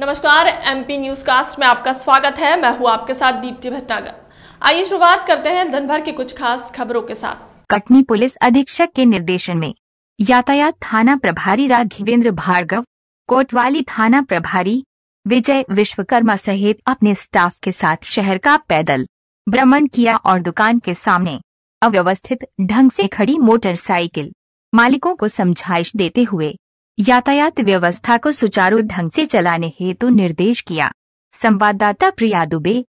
नमस्कार MP news cast में आपका स्वागत है मैं हूँ आपके साथ दीप्ति भटनागर आइए शुरुआत करते हैं दिनभर की कुछ खास खबरों के साथ कटनी पुलिस अधीक्षक के निर्देशन में यातायात थाना प्रभारी राघवेंद्र भार्गव कोतवाली थाना प्रभारी विजय विश्वकर्मा सहित अपने स्टाफ के साथ शहर का पैदल भ्रमण किया और दुकान के सामने अव्यवस्थित ढंग से खड़ी मोटरसाइकिल मालिकों को समझाइश देते हुए यातायात व्यवस्था को सुचारू ढंग से चलाने हेतु निर्देश किया संवाददाता प्रिया दुबे